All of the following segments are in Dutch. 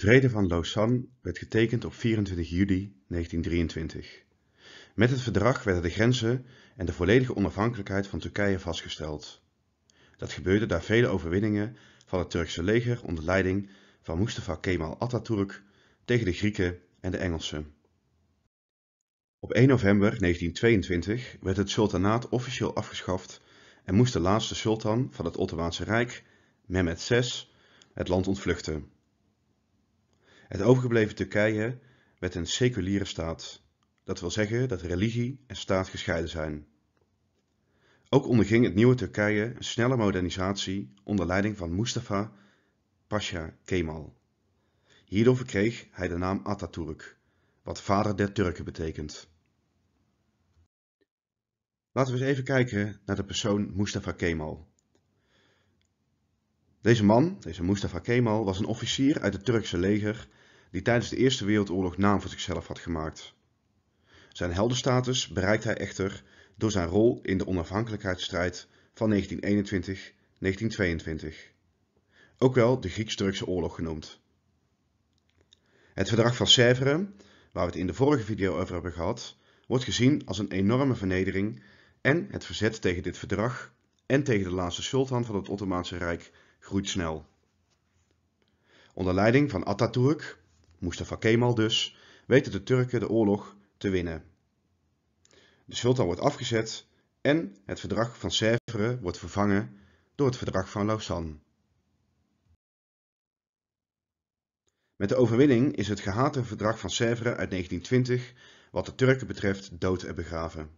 Vrede van Lausanne werd getekend op 24 juli 1923. Met het verdrag werden de grenzen en de volledige onafhankelijkheid van Turkije vastgesteld. Dat gebeurde na vele overwinningen van het Turkse leger onder leiding van Mustafa Kemal Atatürk tegen de Grieken en de Engelsen. Op 1 november 1922 werd het sultanaat officieel afgeschaft en moest de laatste sultan van het Ottomaanse Rijk, Mehmet VI, het land ontvluchten. Het overgebleven Turkije werd een seculiere staat. Dat wil zeggen dat religie en staat gescheiden zijn. Ook onderging het nieuwe Turkije een snelle modernisatie onder leiding van Mustafa Pasha Kemal. Hierdoor verkreeg hij de naam Atatürk, wat vader der Turken betekent. Laten we eens even kijken naar de persoon Mustafa Kemal. Deze man, deze Mustafa Kemal, was een officier uit het Turkse leger die tijdens de Eerste Wereldoorlog naam voor zichzelf had gemaakt. Zijn heldenstatus bereikt hij echter door zijn rol in de onafhankelijkheidsstrijd van 1921-1922, ook wel de Grieks-Turkse oorlog genoemd. Het verdrag van Sèvres, waar we het in de vorige video over hebben gehad, wordt gezien als een enorme vernedering en het verzet tegen dit verdrag en tegen de laatste sultan van het Ottomaanse Rijk groeit snel. Onder leiding van Atatürk Mustafa Kemal dus, weten de Turken de oorlog te winnen. De sultan wordt afgezet en het verdrag van Sèvres wordt vervangen door het verdrag van Lausanne. Met de overwinning is het gehate verdrag van Sèvres uit 1920 wat de Turken betreft dood en begraven.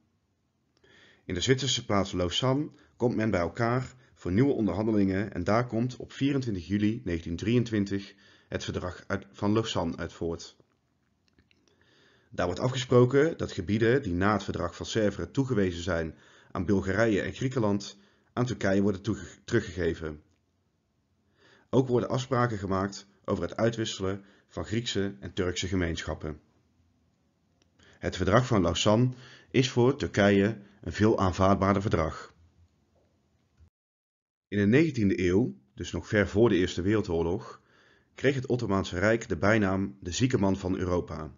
In de Zwitserse plaats Lausanne komt men bij elkaar voor nieuwe onderhandelingen en daar komt op 24 juli 1923 het verdrag van Lausanne uitvoert. Daar wordt afgesproken dat gebieden die na het verdrag van Sèvres toegewezen zijn aan Bulgarije en Griekenland, aan Turkije worden teruggegeven. Ook worden afspraken gemaakt over het uitwisselen van Griekse en Turkse gemeenschappen. Het verdrag van Lausanne is voor Turkije een veel aanvaardbaarder verdrag. In de 19e eeuw, dus nog ver voor de Eerste Wereldoorlog, kreeg het Ottomaanse Rijk de bijnaam de zieke man van Europa,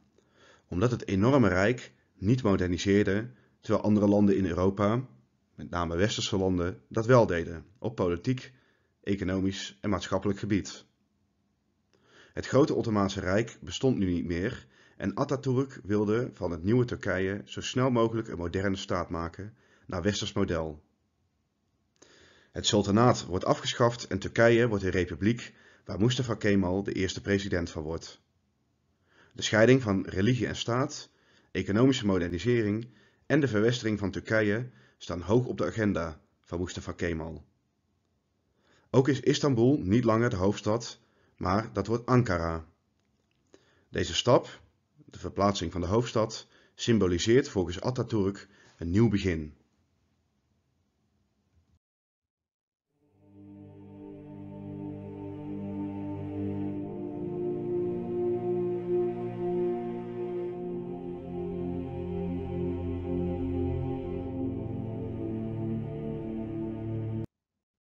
omdat het enorme rijk niet moderniseerde, terwijl andere landen in Europa, met name westerse landen, dat wel deden op politiek, economisch en maatschappelijk gebied. Het grote Ottomaanse Rijk bestond nu niet meer en Atatürk wilde van het nieuwe Turkije zo snel mogelijk een moderne staat maken naar westers model. Het sultanaat wordt afgeschaft en Turkije wordt een republiek waar Mustafa Kemal de eerste president van wordt. De scheiding van religie en staat, economische modernisering en de verwestering van Turkije staan hoog op de agenda van Mustafa Kemal. Ook is Istanbul niet langer de hoofdstad, maar dat wordt Ankara. Deze stap, de verplaatsing van de hoofdstad, symboliseert volgens Atatürk een nieuw begin.